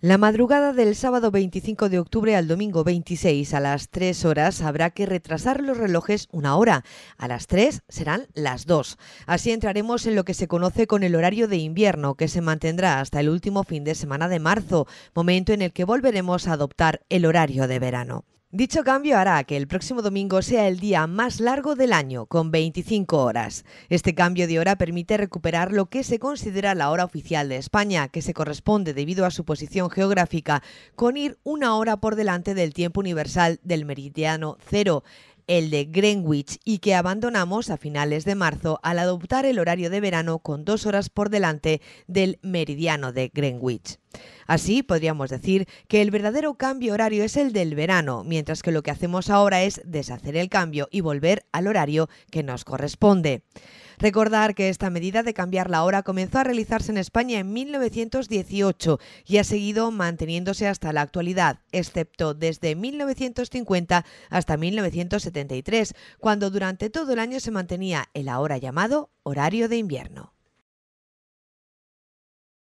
La madrugada del sábado 25 de octubre al domingo 26 a las 3 horas habrá que retrasar los relojes una hora. A las 3 serán las 2. Así entraremos en lo que se conoce con el horario de invierno que se mantendrá hasta el último fin de semana de marzo, momento en el que volveremos a adoptar el horario de verano. Dicho cambio hará que el próximo domingo sea el día más largo del año, con 25 horas. Este cambio de hora permite recuperar lo que se considera la hora oficial de España, que se corresponde, debido a su posición geográfica, con ir una hora por delante del tiempo universal del meridiano cero, el de Greenwich y que abandonamos a finales de marzo al adoptar el horario de verano con dos horas por delante del meridiano de Greenwich. Así, podríamos decir que el verdadero cambio horario es el del verano, mientras que lo que hacemos ahora es deshacer el cambio y volver al horario que nos corresponde. Recordar que esta medida de cambiar la hora comenzó a realizarse en España en 1918 y ha seguido manteniéndose hasta la actualidad, excepto desde 1950 hasta 1973, cuando durante todo el año se mantenía el ahora llamado horario de invierno.